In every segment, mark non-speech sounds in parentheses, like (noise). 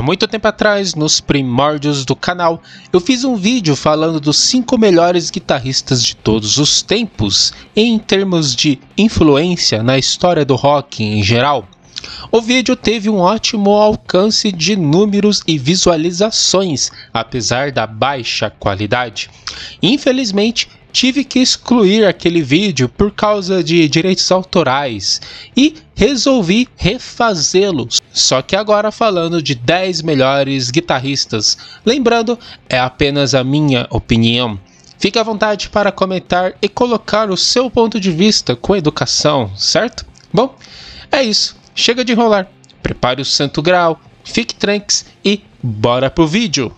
Há muito tempo atrás, nos primórdios do canal, eu fiz um vídeo falando dos 5 melhores guitarristas de todos os tempos em termos de influência na história do rock em geral. O vídeo teve um ótimo alcance de números e visualizações, apesar da baixa qualidade. Infelizmente, tive que excluir aquele vídeo por causa de direitos autorais e resolvi refazê-lo. Só que agora falando de 10 melhores guitarristas. Lembrando, é apenas a minha opinião. Fique à vontade para comentar e colocar o seu ponto de vista com educação, certo? Bom, é isso. Chega de enrolar. Prepare o santo grau, fique tranks e bora pro vídeo!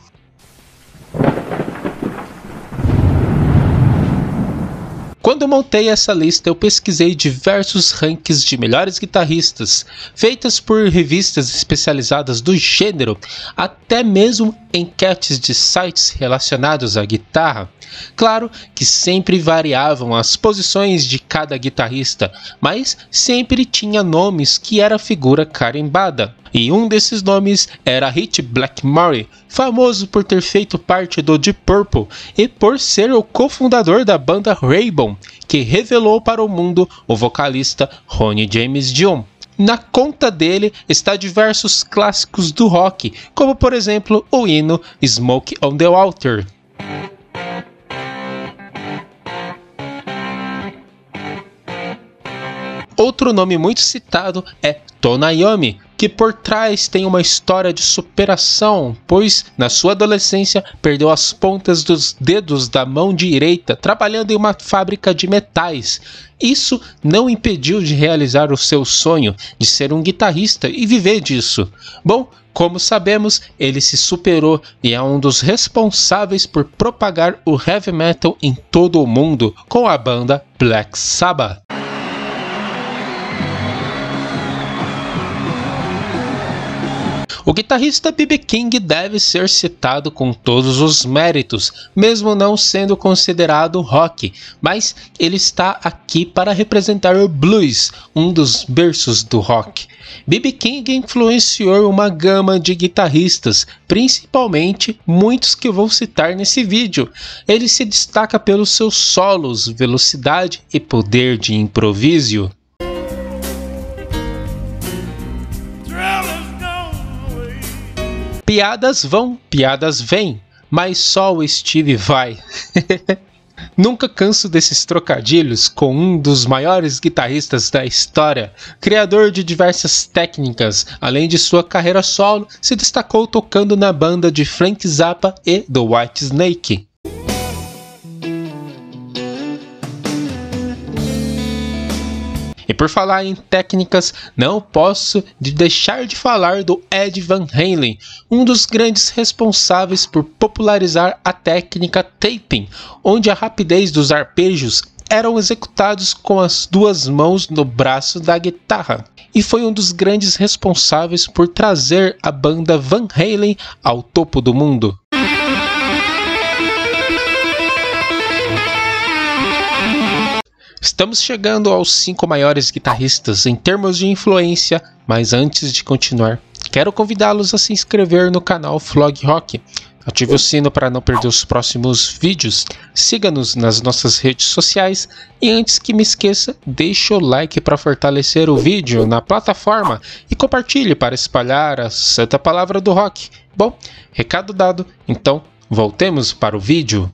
Quando montei essa lista, eu pesquisei diversos rankings de melhores guitarristas, feitas por revistas especializadas do gênero, até mesmo enquetes de sites relacionados à guitarra. Claro que sempre variavam as posições de cada guitarrista, mas sempre tinha nomes que era figura carimbada e um desses nomes era Hit Blackmore, famoso por ter feito parte do Deep Purple e por ser o cofundador da banda Raybon, que revelou para o mundo o vocalista Ronnie James Dio. Na conta dele está diversos clássicos do rock, como por exemplo o hino Smoke on the Water. Outro nome muito citado é Tonayomi, que por trás tem uma história de superação, pois na sua adolescência perdeu as pontas dos dedos da mão direita trabalhando em uma fábrica de metais. Isso não impediu de realizar o seu sonho de ser um guitarrista e viver disso. Bom, como sabemos, ele se superou e é um dos responsáveis por propagar o heavy metal em todo o mundo com a banda Black Sabbath. O guitarrista B.B. King deve ser citado com todos os méritos, mesmo não sendo considerado rock, mas ele está aqui para representar o blues, um dos berços do rock. B.B. King influenciou uma gama de guitarristas, principalmente muitos que vou citar nesse vídeo. Ele se destaca pelos seus solos, velocidade e poder de improviso. Piadas vão, piadas vêm, mas só o Steve vai. (laughs) Nunca canso desses trocadilhos com um dos maiores guitarristas da história, criador de diversas técnicas, além de sua carreira solo, se destacou tocando na banda de Frank Zappa e The White Snake. por falar em técnicas, não posso deixar de falar do Ed Van Halen, um dos grandes responsáveis por popularizar a técnica taping, onde a rapidez dos arpejos eram executados com as duas mãos no braço da guitarra, e foi um dos grandes responsáveis por trazer a banda Van Halen ao topo do mundo. Estamos chegando aos cinco maiores guitarristas em termos de influência, mas antes de continuar, quero convidá-los a se inscrever no canal Flog Rock. Ative o sino para não perder os próximos vídeos. Siga-nos nas nossas redes sociais e antes que me esqueça, deixe o like para fortalecer o vídeo na plataforma e compartilhe para espalhar a santa palavra do rock. Bom, recado dado, então voltemos para o vídeo.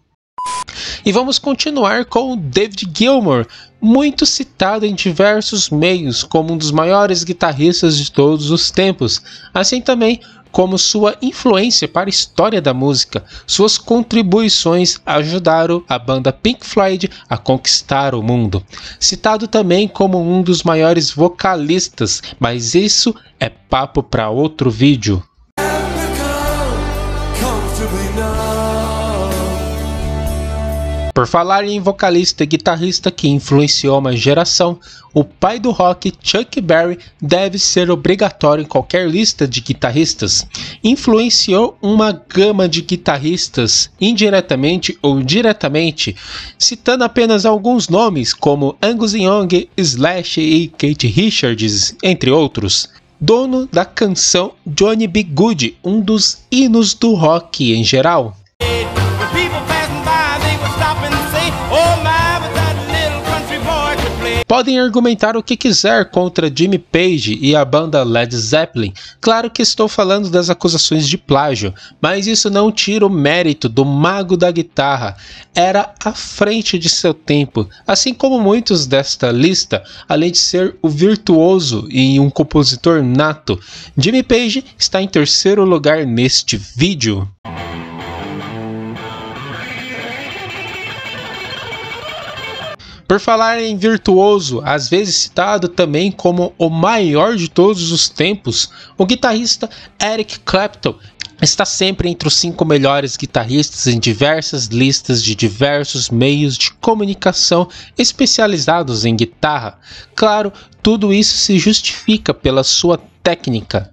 E vamos continuar com David Gilmour, muito citado em diversos meios como um dos maiores guitarristas de todos os tempos, assim também como sua influência para a história da música. Suas contribuições ajudaram a banda Pink Floyd a conquistar o mundo. Citado também como um dos maiores vocalistas, mas isso é papo para outro vídeo. Por falar em vocalista e guitarrista que influenciou uma geração, o pai do rock, Chuck Berry, deve ser obrigatório em qualquer lista de guitarristas. Influenciou uma gama de guitarristas, indiretamente ou diretamente, citando apenas alguns nomes como Angus Young, Slash e Kate Richards, entre outros dono da canção Johnny B. Good, um dos hinos do rock em geral. Podem argumentar o que quiser contra Jimmy Page e a banda Led Zeppelin. Claro que estou falando das acusações de plágio, mas isso não tira o mérito do mago da guitarra. Era à frente de seu tempo, assim como muitos desta lista, além de ser o virtuoso e um compositor nato. Jimmy Page está em terceiro lugar neste vídeo. Por falar em virtuoso, às vezes citado também como o maior de todos os tempos, o guitarrista Eric Clapton está sempre entre os cinco melhores guitarristas em diversas listas de diversos meios de comunicação especializados em guitarra. Claro, tudo isso se justifica pela sua técnica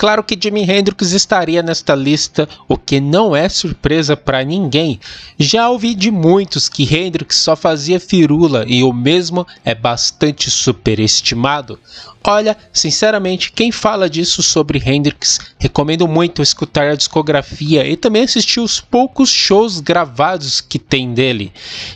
claro que Jimi Hendrix estaria nesta lista, o que não é surpresa para ninguém. Já ouvi de muitos que Hendrix só fazia firula e o mesmo é bastante superestimado. Olha, sinceramente, quem fala disso sobre Hendrix, recomendo muito escutar a discografia e também assistir os poucos shows gravados que tem dele.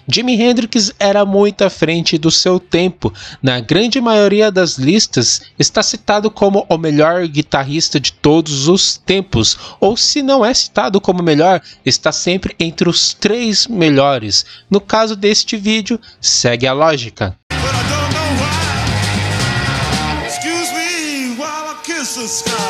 Jimi Hendrix era muito à frente do seu tempo. Na grande maioria das listas, está citado como o melhor guitarrista de todos os tempos, ou se não é citado como melhor, está sempre entre os três melhores. No caso deste vídeo, segue a lógica. But I don't know why. Excuse me while I kiss the sky.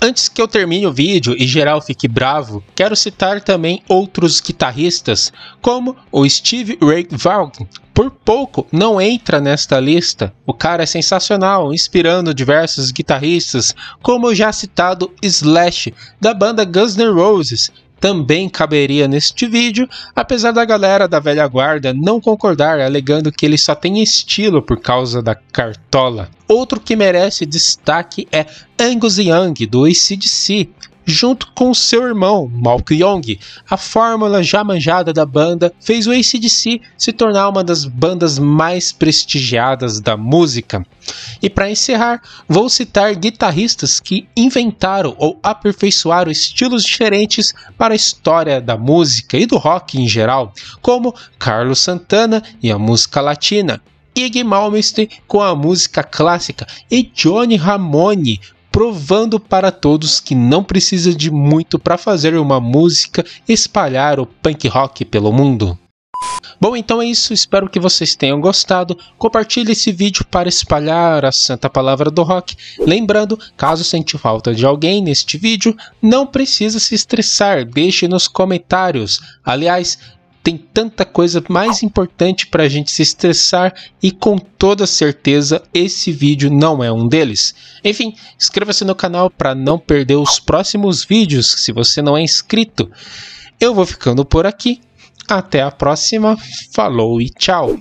Antes que eu termine o vídeo e geral fique bravo, quero citar também outros guitarristas, como o Steve Ray Vaughan. Por pouco não entra nesta lista. O cara é sensacional, inspirando diversos guitarristas, como o já citado Slash, da banda Guns N' Roses, também caberia neste vídeo, apesar da galera da velha guarda não concordar, alegando que ele só tem estilo por causa da cartola. Outro que merece destaque é Angus Young, do ACDC, junto com seu irmão, Malk Young. A fórmula já manjada da banda fez o ACDC se tornar uma das bandas mais prestigiadas da música. E para encerrar, vou citar guitarristas que inventaram ou aperfeiçoaram estilos diferentes para a história da música e do rock em geral, como Carlos Santana e a música latina, Iggy Malmsteen com a música clássica e Johnny Ramone provando para todos que não precisa de muito para fazer uma música espalhar o punk rock pelo mundo. Bom, então é isso. Espero que vocês tenham gostado. Compartilhe esse vídeo para espalhar a santa palavra do rock. Lembrando, caso sente falta de alguém neste vídeo, não precisa se estressar. Deixe nos comentários. Aliás, tem tanta coisa mais importante para a gente se estressar e com toda certeza esse vídeo não é um deles. Enfim, inscreva-se no canal para não perder os próximos vídeos se você não é inscrito. Eu vou ficando por aqui. Até a próxima. Falou e tchau!